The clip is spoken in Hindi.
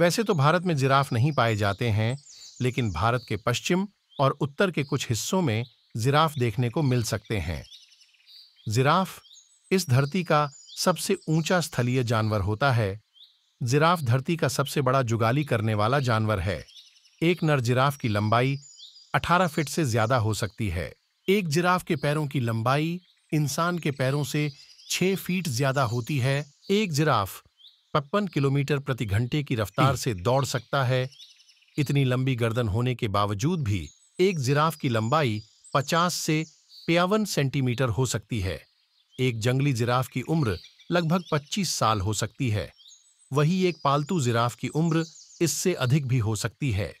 वैसे तो भारत में जिराफ नहीं पाए जाते हैं लेकिन भारत के पश्चिम और उत्तर के कुछ हिस्सों में जिराफ देखने को मिल सकते हैं जिराफ इस धरती का सबसे ऊंचा स्थलीय जानवर होता है जिराफ धरती का सबसे बड़ा जुगाली करने वाला जानवर है एक नर जिराफ की लंबाई 18 फीट से ज्यादा हो सकती है एक जिराफ के पैरों की लंबाई इंसान के पैरों से 6 फीट ज्यादा होती है एक जिराफ पचपन किलोमीटर प्रति घंटे की रफ्तार से दौड़ सकता है इतनी लंबी गर्दन होने के बावजूद भी एक जिराफ की लंबाई 50 से पयावन सेंटीमीटर हो सकती है एक जंगली जिराफ की उम्र लगभग 25 साल हो सकती है वही एक पालतू जिराफ की उम्र इससे अधिक भी हो सकती है